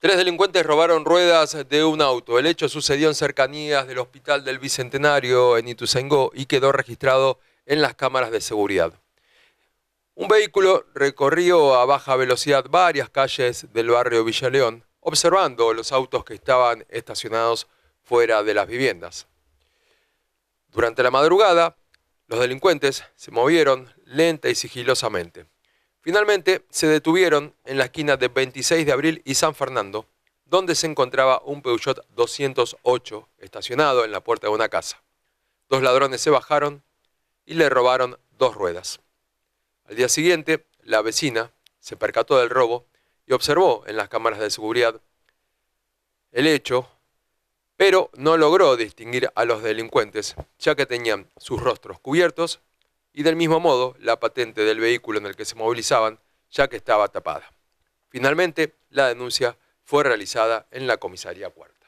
Tres delincuentes robaron ruedas de un auto. El hecho sucedió en cercanías del Hospital del Bicentenario en Ituzaingó y quedó registrado en las cámaras de seguridad. Un vehículo recorrió a baja velocidad varias calles del barrio León observando los autos que estaban estacionados fuera de las viviendas. Durante la madrugada, los delincuentes se movieron lenta y sigilosamente. Finalmente se detuvieron en la esquina de 26 de abril y San Fernando, donde se encontraba un Peugeot 208 estacionado en la puerta de una casa. Dos ladrones se bajaron y le robaron dos ruedas. Al día siguiente, la vecina se percató del robo y observó en las cámaras de seguridad el hecho pero no logró distinguir a los delincuentes, ya que tenían sus rostros cubiertos y del mismo modo la patente del vehículo en el que se movilizaban, ya que estaba tapada. Finalmente, la denuncia fue realizada en la comisaría cuarta.